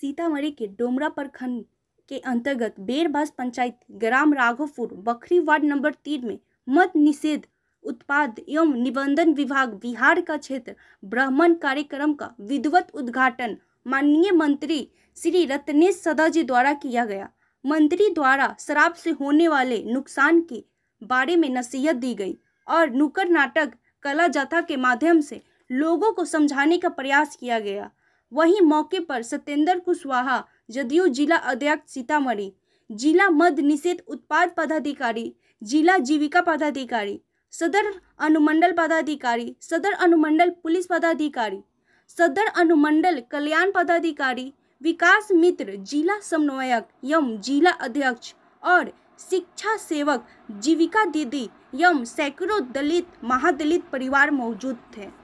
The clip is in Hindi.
सीतामढ़ी के डोमरा प्रखंड के अंतर्गत बेरबास पंचायत ग्राम राघोपुर बखरी वार्ड नंबर तीन में मत निषेध उत्पाद एवं निबंधन विभाग बिहार का क्षेत्र ब्राह्मण कार्यक्रम का विधिवत उद्घाटन माननीय मंत्री श्री रत्नेश सदा जी द्वारा किया गया मंत्री द्वारा शराब से होने वाले नुकसान के बारे में नसीहत दी गई और नुक्कड़ नाटक कला जथा के माध्यम से लोगों को समझाने का प्रयास किया गया वहीं मौके पर सत्येंद्र कुशवाहा जदयू जिला अध्यक्ष सीतामढ़ी जिला मद निषेध उत्पाद पदाधिकारी जिला जीविका पदाधिकारी सदर अनुमंडल पदाधिकारी सदर अनुमंडल पुलिस पदाधिकारी सदर अनुमंडल कल्याण पदाधिकारी विकास मित्र जिला समन्वयक एवं जिला अध्यक्ष और शिक्षा सेवक जीविका दीदी एवं सैकड़ों दलित महादलित परिवार मौजूद थे